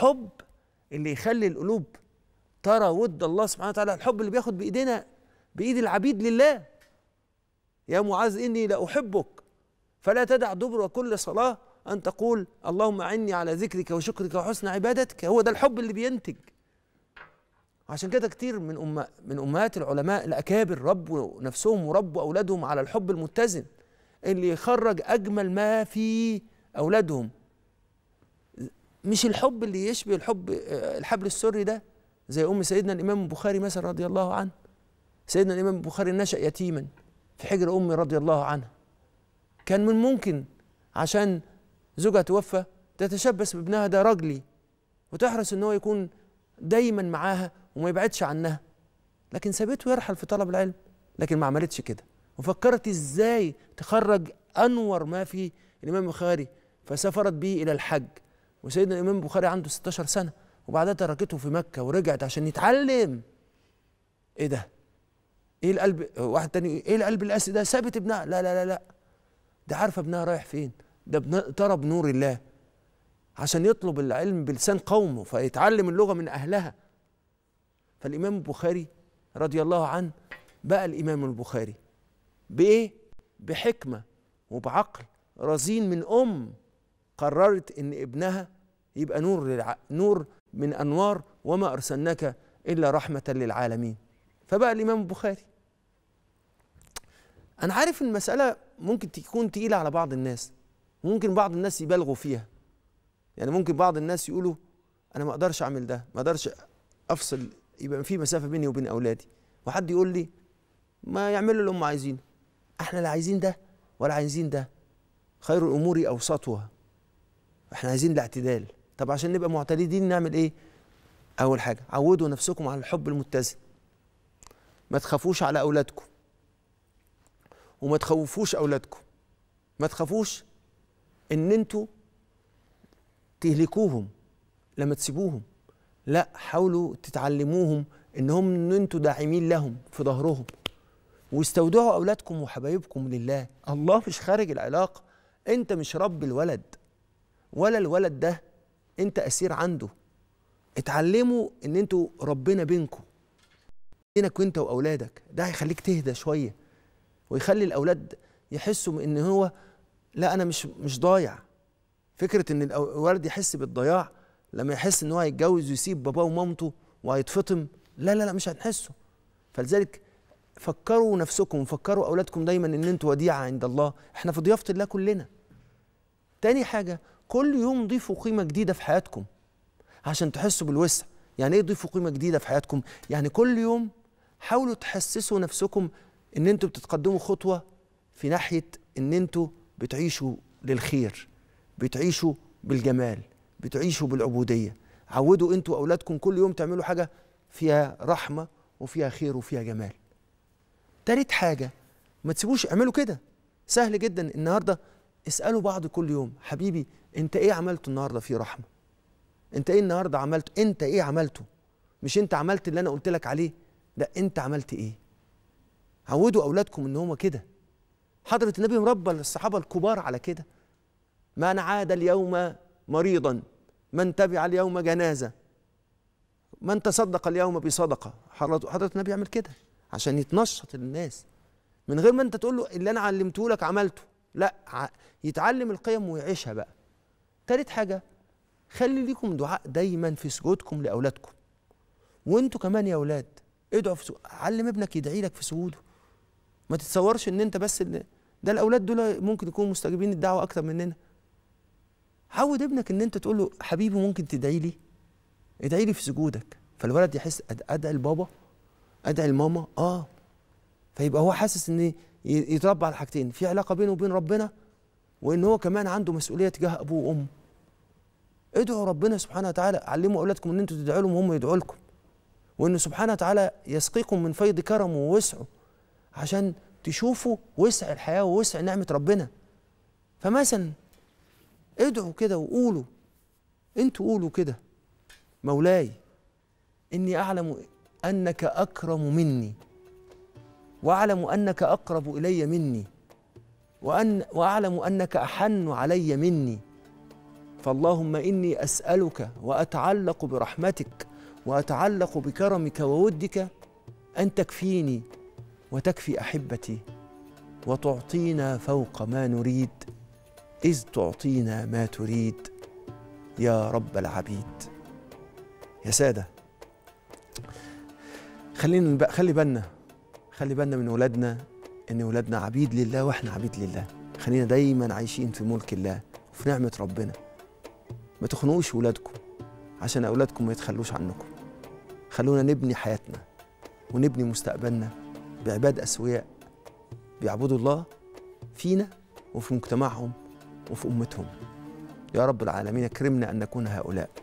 الحب اللي يخلي القلوب ترى ود الله سبحانه وتعالى الحب اللي بياخد بايدينا بايد العبيد لله يا معاذ اني لاحبك فلا تدع دبر كل صلاه ان تقول اللهم اعني على ذكرك وشكرك وحسن عبادتك هو ده الحب اللي بينتج عشان كده كتير من أم من امهات العلماء الاكابر ربوا نفسهم وربوا اولادهم على الحب المتزن اللي يخرج اجمل ما في اولادهم مش الحب اللي يشبه الحب آه، الحبل السري ده زي ام سيدنا الامام البخاري مثلا رضي الله عنه سيدنا الامام البخاري نشا يتيما في حجر امي رضي الله عنها كان من ممكن عشان زوجها توفى تتشبث بابنها ده رجلي وتحرص ان هو يكون دايما معاها وما يبعدش عنها لكن سابته يرحل في طلب العلم لكن ما عملتش كده وفكرت ازاي تخرج انور ما في الامام البخاري فسافرت به الى الحج وسيدنا الامام البخاري عنده 16 سنه وبعدها تركته في مكه ورجعت عشان يتعلم ايه ده ايه القلب واحد تاني ايه القلب القاسي ده ثابت ابنها لا لا لا لا ده عارفه ابنها رايح فين ده ترى بنور الله عشان يطلب العلم بلسان قومه فيتعلم اللغه من اهلها فالامام البخاري رضي الله عنه بقى الامام البخاري بايه بحكمه وبعقل رزين من ام قررت ان ابنها يبقى نور للع... نور من انوار وما ارسلناك الا رحمه للعالمين فبقى الامام البخاري انا عارف المساله ممكن تكون تقيله على بعض الناس ممكن بعض الناس يبالغوا فيها يعني ممكن بعض الناس يقولوا انا ما اقدرش اعمل ده ما اقدرش افصل يبقى في مسافه بيني وبين اولادي وحد يقول لي ما يعملوا اللي هم عايزينه احنا لا عايزين ده ولا عايزين ده خير الامور اوسطها احنا عايزين الاعتدال طب عشان نبقى معتدلين نعمل ايه اول حاجه عودوا نفسكم على الحب المتزن ما تخافوش على اولادكم وما تخوفوش اولادكم ما تخافوش ان انتوا تهلكوهم لما تسيبوهم لا حاولوا تتعلموهم ان هم ان انتوا داعمين لهم في ظهرهم واستودعوا اولادكم وحبايبكم لله الله مش خارج العلاقه انت مش رب الولد ولا الولد ده انت اسير عنده اتعلموا ان انتوا ربنا بينكم بينك وانت واولادك ده هيخليك تهدى شويه ويخلي الاولاد يحسوا ان هو لا انا مش مش ضايع فكره ان الولد يحس بالضياع لما يحس ان هو هيتجوز ويسيب باباه ومامته وهيتفطم لا لا لا مش هنحسه فلذلك فكروا نفسكم فكروا اولادكم دايما ان انتوا وديعه عند الله احنا في ضيافه الله كلنا تاني حاجه كل يوم ضيفوا قيمة جديدة في حياتكم عشان تحسوا بالوسع يعني ايه ضيفوا قيمة جديدة في حياتكم يعني كل يوم حاولوا تحسسوا نفسكم ان انتوا بتتقدموا خطوة في ناحية ان انتوا بتعيشوا للخير بتعيشوا بالجمال بتعيشوا بالعبودية عودوا انتوا اولادكم كل يوم تعملوا حاجة فيها رحمة وفيها خير وفيها جمال تالت حاجة ما تسيبوش اعملوا كده سهل جدا النهارده اسالوا بعض كل يوم حبيبي انت ايه عملته النهارده في رحمه انت ايه النهارده عملته انت ايه عملته مش انت عملت اللي انا قلت لك عليه لا انت عملت ايه عودوا اولادكم ان هم كده حضره النبي مربى الصحابه الكبار على كده من عاد اليوم مريضا من تبع اليوم جنازه من تصدق اليوم بصدقه حضره النبي يعمل كده عشان يتنشط الناس من غير ما انت تقول له اللي انا علمته لك عملته لا يتعلم القيم ويعيشها بقى تالت حاجة خلي ليكم دعاء دايما في سجودكم لأولادكم وانتوا كمان يا أولاد ادعوا في سجود علم ابنك يدعي لك في سجوده ما تتصورش ان انت بس اللي ده الأولاد دول ممكن يكونوا مستجيبين الدعوة أكتر مننا عود ابنك ان انت تقول له حبيبي ممكن تدعي لي ادعي لي في سجودك فالولد يحس ادعي البابا ادعي الماما اه فيبقى هو حاسس ان إيه؟ يتربى على حاجتين في علاقه بينه وبين ربنا وان هو كمان عنده مسؤوليه تجاه ابوه وامه ادعوا ربنا سبحانه وتعالى علموا اولادكم ان انتوا تدعوا لهم وهم يدعوا لكم وان سبحانه وتعالى يسقيكم من فيض كرمه ووسعه عشان تشوفوا وسع الحياه ووسع نعمه ربنا فمثلا ادعوا كده وقولوا انتوا قولوا كده مولاي اني اعلم انك اكرم مني واعلم انك اقرب الي مني وأن واعلم انك احن علي مني فاللهم اني اسالك واتعلق برحمتك واتعلق بكرمك وودك ان تكفيني وتكفي احبتي وتعطينا فوق ما نريد اذ تعطينا ما تريد يا رب العبيد يا ساده خلينا خلي بالنا خلي بالنا من ولادنا ان ولادنا عبيد لله واحنا عبيد لله خلينا دايما عايشين في ملك الله وفي نعمه ربنا ما تخنقوش ولادكم عشان اولادكم ما يتخلوش عنكم خلونا نبني حياتنا ونبني مستقبلنا بعباد اسوياء بيعبدوا الله فينا وفي مجتمعهم وفي امتهم يا رب العالمين اكرمنا ان نكون هؤلاء